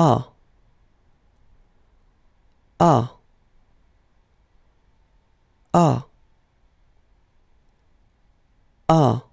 a a a a